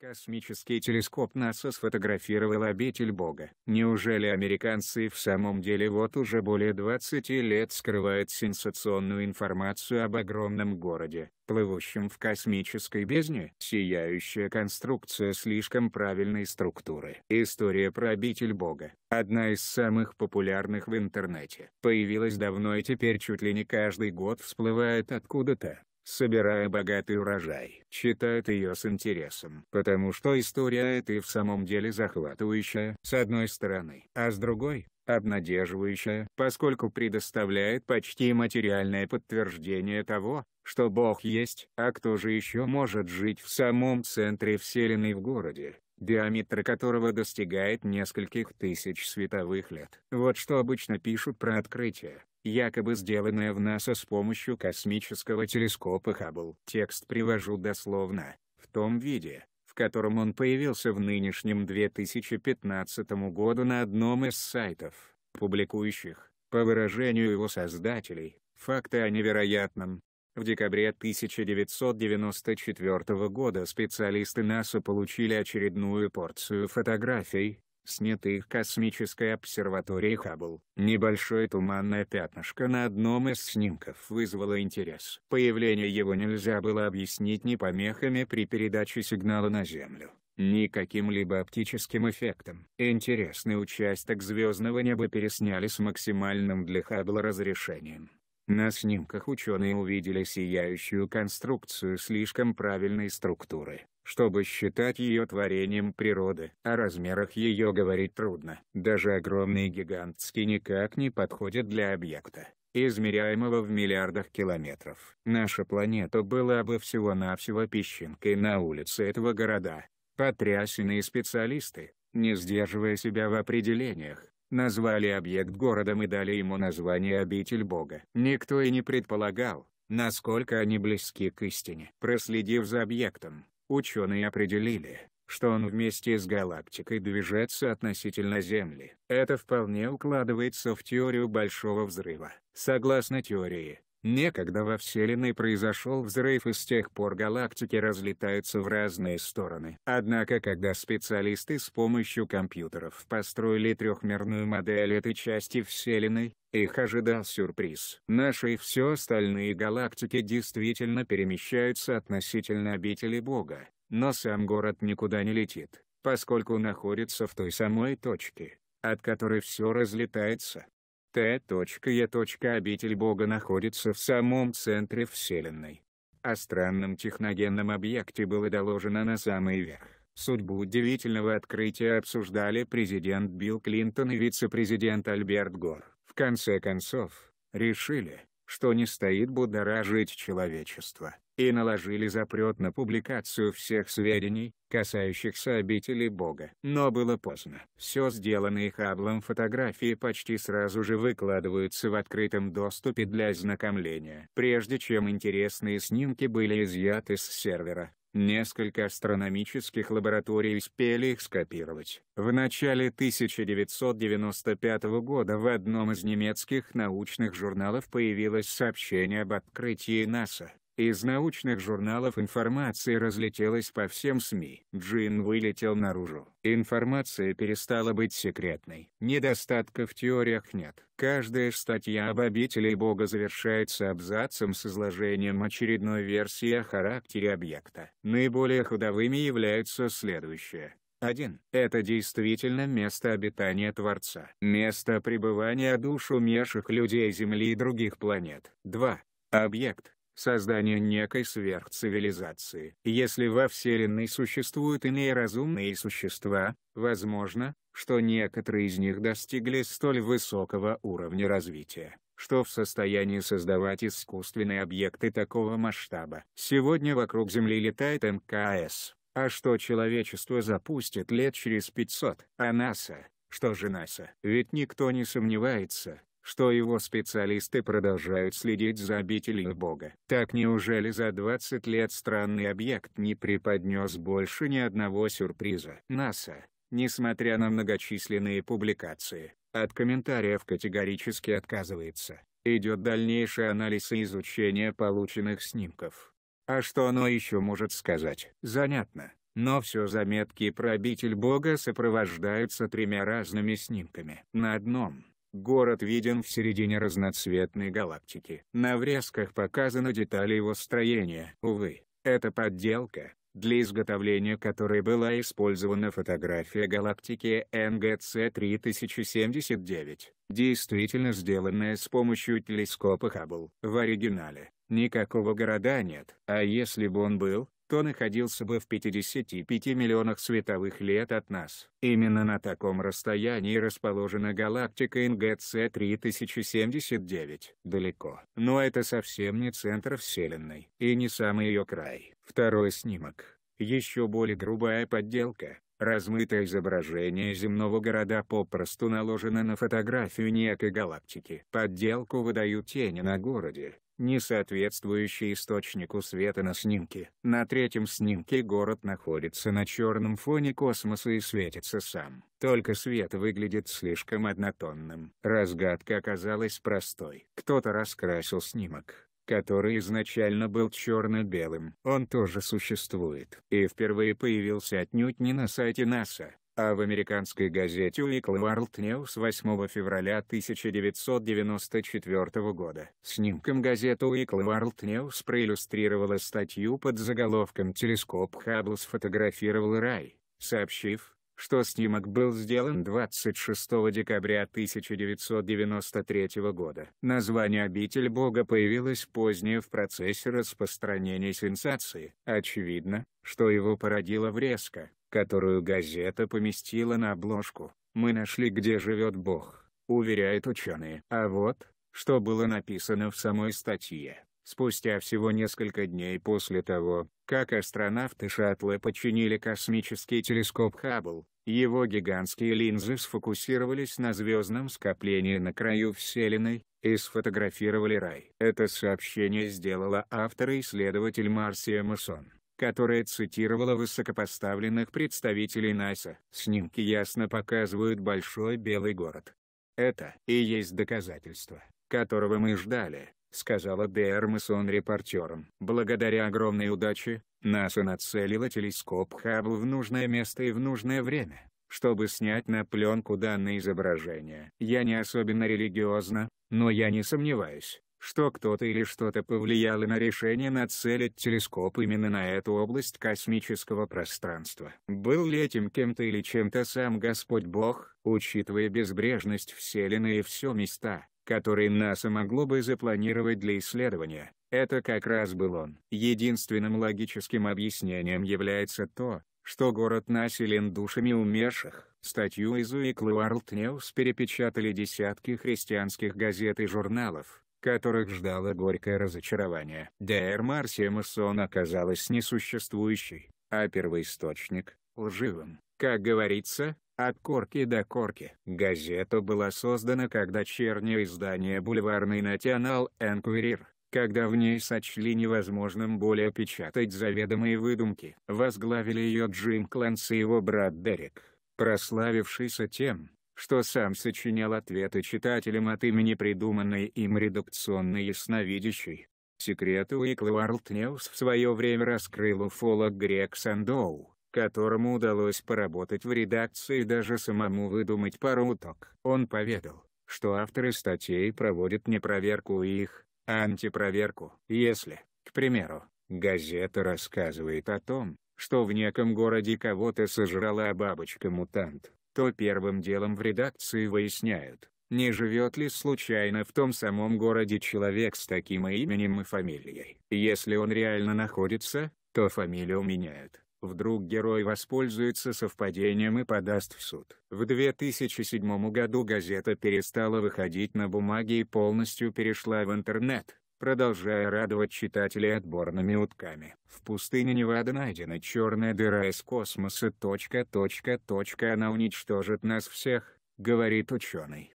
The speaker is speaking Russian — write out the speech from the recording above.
Космический телескоп НАСА сфотографировал обитель Бога. Неужели американцы в самом деле вот уже более 20 лет скрывают сенсационную информацию об огромном городе, плывущем в космической бездне? Сияющая конструкция слишком правильной структуры. История про обитель Бога, одна из самых популярных в интернете, появилась давно и теперь чуть ли не каждый год всплывает откуда-то собирая богатый урожай. Читает ее с интересом, потому что история эта и в самом деле захватывающая, с одной стороны, а с другой, обнадеживающая, поскольку предоставляет почти материальное подтверждение того, что Бог есть, а кто же еще может жить в самом центре Вселенной в городе, диаметр которого достигает нескольких тысяч световых лет. Вот что обычно пишут про открытие якобы сделанное в НАСА с помощью космического телескопа Хаббл. Текст привожу дословно, в том виде, в котором он появился в нынешнем 2015 году на одном из сайтов, публикующих, по выражению его создателей, факты о невероятном. В декабре 1994 года специалисты НАСА получили очередную порцию фотографий, их космической обсерваторией Хаббл. Небольшое туманное пятнышко на одном из снимков вызвало интерес. Появление его нельзя было объяснить ни помехами при передаче сигнала на Землю, ни каким-либо оптическим эффектом. Интересный участок звездного неба пересняли с максимальным для Хаббла разрешением. На снимках ученые увидели сияющую конструкцию слишком правильной структуры, чтобы считать ее творением природы. О размерах ее говорить трудно. Даже огромный гигантский никак не подходит для объекта измеряемого в миллиардах километров. Наша планета была бы всего-навсего песчинкой на улице этого города. Потрясенные специалисты, не сдерживая себя в определениях, назвали объект городом и дали ему название «Обитель Бога». Никто и не предполагал, насколько они близки к истине. Проследив за объектом, Ученые определили, что он вместе с галактикой движется относительно Земли. Это вполне укладывается в теорию Большого Взрыва. Согласно теории, некогда во Вселенной произошел взрыв и с тех пор галактики разлетаются в разные стороны. Однако когда специалисты с помощью компьютеров построили трехмерную модель этой части Вселенной, их ожидал сюрприз. Наши и все остальные галактики действительно перемещаются относительно обители Бога, но сам город никуда не летит, поскольку находится в той самой точке, от которой все разлетается. Т. Е. Обитель Бога находится в самом центре Вселенной. О странном техногенном объекте было доложено на самый верх. Судьбу удивительного открытия обсуждали президент Билл Клинтон и вице-президент Альберт Гор конце концов, решили, что не стоит будоражить человечество, и наложили запрет на публикацию всех сведений, касающихся обители Бога. Но было поздно. Все сделанные Хаблом фотографии почти сразу же выкладываются в открытом доступе для ознакомления. Прежде чем интересные снимки были изъяты с сервера, Несколько астрономических лабораторий успели их скопировать. В начале 1995 года в одном из немецких научных журналов появилось сообщение об открытии НАСА из научных журналов информация разлетелась по всем СМИ. Джин вылетел наружу. Информация перестала быть секретной. Недостатков в теориях нет. Каждая статья об обители Бога завершается абзацем с изложением очередной версии о характере объекта. Наиболее худовыми являются следующие. 1. Это действительно место обитания Творца. Место пребывания душ умерших людей Земли и других планет. 2. Объект, создание некой сверхцивилизации. Если во Вселенной существуют иные разумные существа, возможно, что некоторые из них достигли столь высокого уровня развития, что в состоянии создавать искусственные объекты такого масштаба. Сегодня вокруг Земли летает МКС, а что человечество запустит лет через 500? А НАСА? Что же НАСА? Ведь никто не сомневается, что его специалисты продолжают следить за обителью Бога. Так неужели за 20 лет странный объект не преподнес больше ни одного сюрприза? НАСА, несмотря на многочисленные публикации, от комментариев категорически отказывается. Идет дальнейший анализ и изучение полученных снимков. А что оно еще может сказать? Занятно, но все заметки про обитель Бога сопровождаются тремя разными снимками. На одном, Город виден в середине разноцветной галактики. На врезках показаны детали его строения. Увы, это подделка, для изготовления которой была использована фотография галактики НГЦ 3079, действительно сделанная с помощью телескопа Хаббл. В оригинале никакого города нет. А если бы он был, то находился бы в 55 миллионах световых лет от нас. Именно на таком расстоянии расположена галактика НГЦ 3079, далеко. Но это совсем не центр Вселенной, и не самый ее край. Второй снимок. Еще более грубая подделка. Размытое изображение земного города попросту наложено на фотографию некой галактики. Подделку выдают тени на городе, не соответствующий источнику света на снимке. На третьем снимке город находится на черном фоне космоса и светится сам. Только свет выглядит слишком однотонным. Разгадка оказалась простой. Кто-то раскрасил снимок который изначально был черно-белым. Он тоже существует. И впервые появился отнюдь не на сайте НАСА, а в американской газете Weekly World News 8 февраля 1994 года. Снимком газета Weekly World News проиллюстрировала статью под заголовком «Телескоп Хаббл сфотографировал рай», сообщив, что снимок был сделан 26 декабря 1993 года. Название «Обитель Бога» появилось позднее в процессе распространения сенсации. Очевидно, что его породила врезка, которую газета поместила на обложку. «Мы нашли, где живет Бог», — уверяют ученые. А вот, что было написано в самой статье спустя всего несколько дней после того, как астронавты шаттла подчинили космический телескоп Хаббл, его гигантские линзы сфокусировались на звездном скоплении на краю Вселенной, и сфотографировали рай. Это сообщение сделала автор и исследователь Марсия Масон которая цитировала высокопоставленных представителей НАСА. Снимки ясно показывают большой белый город. Это и есть доказательство, которого мы ждали. — сказала Дермасон репортерам. Благодаря огромной удаче, НАСА нацелила телескоп Хаббл в нужное место и в нужное время, чтобы снять на пленку данное изображение. Я не особенно религиозна, но я не сомневаюсь, что кто-то или что-то повлияло на решение нацелить телескоп именно на эту область космического пространства. Был ли этим кем-то или чем-то сам Господь Бог, учитывая безбрежность Вселенной и все места, который НАСА могло бы запланировать для исследования, это как раз был он. Единственным логическим объяснением является то, что город населен душами умерших. Статью из Weekly World News перепечатали десятки христианских газет и журналов, которых ждало горькое разочарование. Дэр Марсия Массон оказалась несуществующей, а первоисточник — лживым. Как говорится, от корки до корки. Газета была создана как дочернее издание Бульварный Национал Enquirer, когда в ней сочли невозможным более печатать заведомые выдумки. Возглавили ее Джим Кланс и его брат Дерек, прославившийся тем, что сам сочинял ответы читателям от имени придуманной им редакционной ясновидящей. Секрет Уикла World News в свое время раскрыл уфолог Грег Сандоу, которому удалось поработать в редакции и даже самому выдумать пару уток. Он поведал, что авторы статей проводят не проверку а их, а антипроверку. Если, к примеру, газета рассказывает о том, что в неком городе кого-то сожрала бабочка-мутант, то первым делом в редакции выясняют, не живет ли случайно в том самом городе человек с таким именем и фамилией. Если он реально находится, то фамилию меняют. Вдруг герой воспользуется совпадением и подаст в суд. В 2007 году газета перестала выходить на бумаге и полностью перешла в интернет, продолжая радовать читателей отборными утками. В пустыне Невада найдена черная дыра из космоса. Точка, точка, точка, она уничтожит нас всех, говорит ученый.